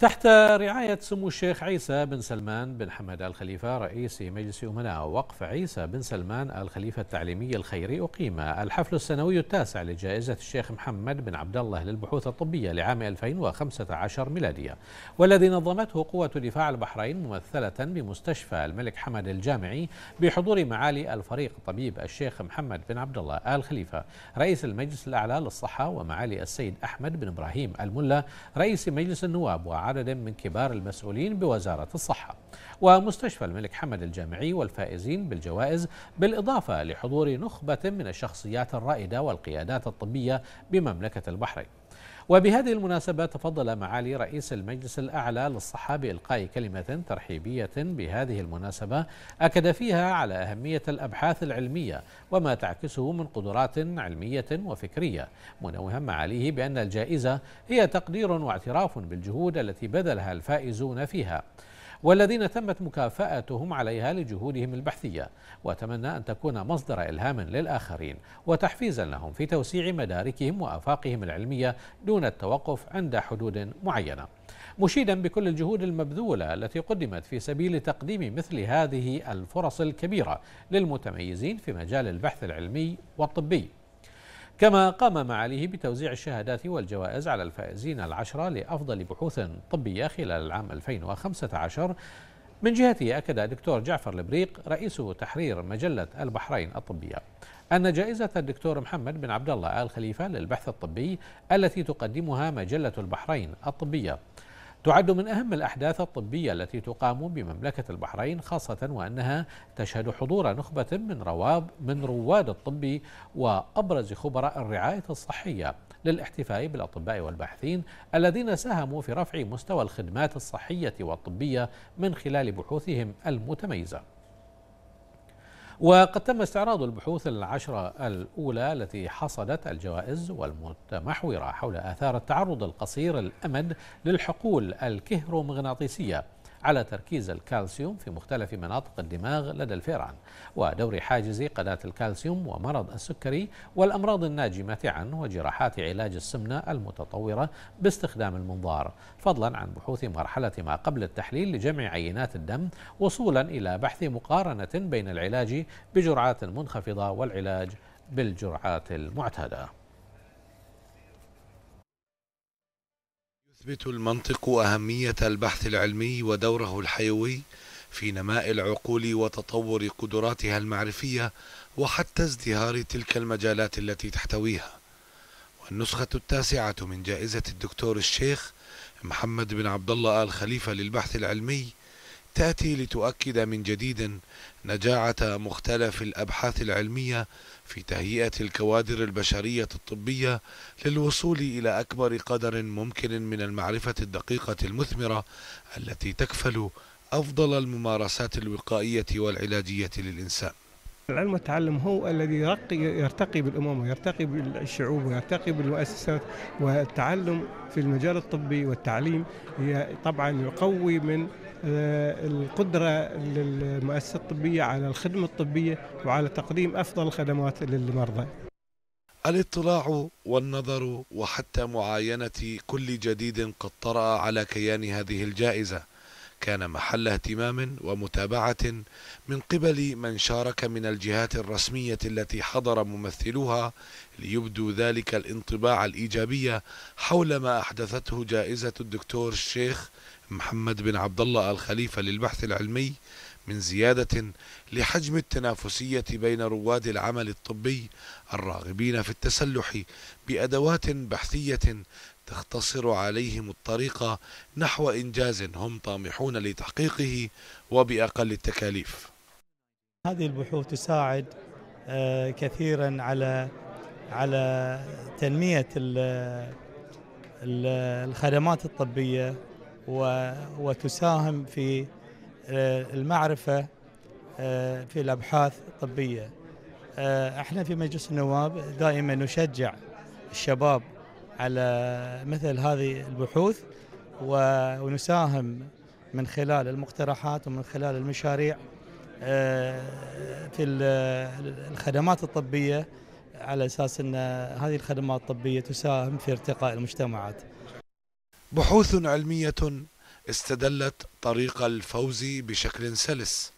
تحت رعاية سمو الشيخ عيسى بن سلمان بن حمد آل خليفة رئيس مجلس أمناء وقف عيسى بن سلمان آل خليفة التعليمي الخيري أقيم الحفل السنوي التاسع لجائزة الشيخ محمد بن عبد الله للبحوث الطبية لعام 2015 ميلادية والذي نظمته قوة دفاع البحرين ممثلة بمستشفى الملك حمد الجامعي بحضور معالي الفريق الطبيب الشيخ محمد بن عبد الله آل خليفة رئيس المجلس الأعلى للصحة ومعالي السيد أحمد بن إبراهيم الملا رئيس مجلس النواب عدد من كبار المسؤولين بوزارة الصحة ومستشفى الملك حمد الجامعي والفائزين بالجوائز بالإضافة لحضور نخبة من الشخصيات الرائدة والقيادات الطبية بمملكة البحرين وبهذه المناسبة تفضل معالي رئيس المجلس الأعلى للصحة بإلقاء كلمة ترحيبية بهذه المناسبة أكد فيها على أهمية الأبحاث العلمية وما تعكسه من قدرات علمية وفكرية منوها معاليه بأن الجائزة هي تقدير واعتراف بالجهود التي بذلها الفائزون فيها والذين تمت مكافاتهم عليها لجهودهم البحثيه واتمنى ان تكون مصدر الهام للاخرين وتحفيزا لهم في توسيع مداركهم وافاقهم العلميه دون التوقف عند حدود معينه مشيدا بكل الجهود المبذوله التي قدمت في سبيل تقديم مثل هذه الفرص الكبيره للمتميزين في مجال البحث العلمي والطبي كما قام معاليه بتوزيع الشهادات والجوائز على الفائزين العشرة لأفضل بحوث طبية خلال العام 2015 من جهته أكد دكتور جعفر البريق رئيس تحرير مجلة البحرين الطبية أن جائزة الدكتور محمد بن عبد الله آل خليفة للبحث الطبي التي تقدمها مجلة البحرين الطبية تعد من أهم الأحداث الطبية التي تقام بمملكة البحرين خاصة وأنها تشهد حضور نخبة من رواب من رواد الطب وأبرز خبراء الرعاية الصحية للاحتفاء بالأطباء والباحثين الذين ساهموا في رفع مستوى الخدمات الصحية والطبية من خلال بحوثهم المتميزة وقد تم استعراض البحوث العشرة الأولى التي حصدت الجوائز والمتمحورة حول آثار التعرض القصير الأمد للحقول الكهرومغناطيسية على تركيز الكالسيوم في مختلف مناطق الدماغ لدى الفئران ودور حاجز قناة الكالسيوم ومرض السكري والأمراض الناجمة عنه وجراحات علاج السمنة المتطورة باستخدام المنظار فضلا عن بحوث مرحلة ما قبل التحليل لجمع عينات الدم وصولا إلى بحث مقارنة بين العلاج بجرعات منخفضة والعلاج بالجرعات المعتاده يثبت المنطق أهمية البحث العلمي ودوره الحيوي في نماء العقول وتطور قدراتها المعرفية وحتى ازدهار تلك المجالات التي تحتويها والنسخة التاسعة من جائزة الدكتور الشيخ محمد بن عبد الله آل خليفة للبحث العلمي تأتي لتؤكد من جديد نجاعة مختلف الأبحاث العلمية في تهيئة الكوادر البشرية الطبية للوصول إلى أكبر قدر ممكن من المعرفة الدقيقة المثمرة التي تكفل أفضل الممارسات الوقائية والعلاجية للإنسان العلم والتعلم هو الذي يرقي يرتقي بالامم ويرتقي بالشعوب ويرتقي بالمؤسسات والتعلم في المجال الطبي والتعليم هي طبعا يقوي من آه، القدرة للمؤسسة الطبية على الخدمة الطبية وعلى تقديم أفضل الخدمات للمرضى الاطلاع والنظر وحتى معاينة كل جديد قد طرأ على كيان هذه الجائزة كان محل اهتمام ومتابعة من قبل من شارك من الجهات الرسمية التي حضر ممثلوها ليبدوا ذلك الانطباع الإيجابي حول ما أحدثته جائزة الدكتور الشيخ محمد بن عبد الله الخليفة للبحث العلمي من زيادة لحجم التنافسية بين رواد العمل الطبي الراغبين في التسلح بأدوات بحثية تختصر عليهم الطريقة نحو إنجاز هم طامحون لتحقيقه وبأقل التكاليف هذه البحوث تساعد آه، كثيرا على على تنمية الخدمات الطبية وتساهم في آه، المعرفة آه، في الأبحاث الطبية احنا في مجلس النواب دائما نشجع الشباب على مثل هذه البحوث ونساهم من خلال المقترحات ومن خلال المشاريع آه، في الخدمات الطبيه على اساس ان هذه الخدمات الطبيه تساهم في ارتقاء المجتمعات. بحوث علميه استدلت طريق الفوز بشكل سلس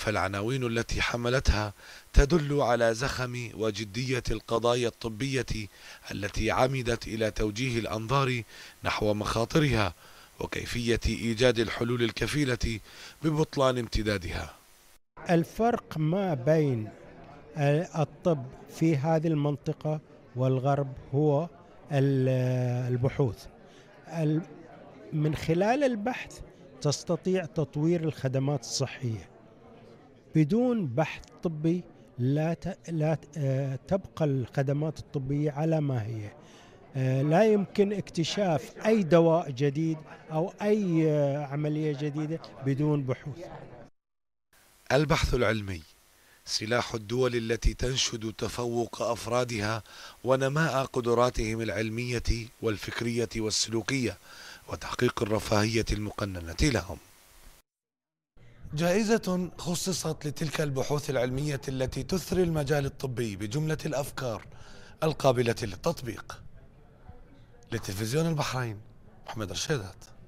فالعناوين التي حملتها تدل على زخم وجدية القضايا الطبية التي عمدت إلى توجيه الأنظار نحو مخاطرها وكيفية إيجاد الحلول الكفيلة ببطلان امتدادها الفرق ما بين الطب في هذه المنطقة والغرب هو البحوث من خلال البحث تستطيع تطوير الخدمات الصحية بدون بحث طبي لا لا آه، تبقى الخدمات الطبيه على ما هي آه، لا يمكن اكتشاف اي دواء جديد او اي آه، عمليه جديده بدون بحوث البحث العلمي سلاح الدول التي تنشد تفوق افرادها ونماء قدراتهم العلميه والفكريه والسلوكيه وتحقيق الرفاهيه المقننه لهم جائزة خصصت لتلك البحوث العلمية التي تثري المجال الطبي بجملة الأفكار القابلة للتطبيق لتلفزيون البحرين محمد رشيدات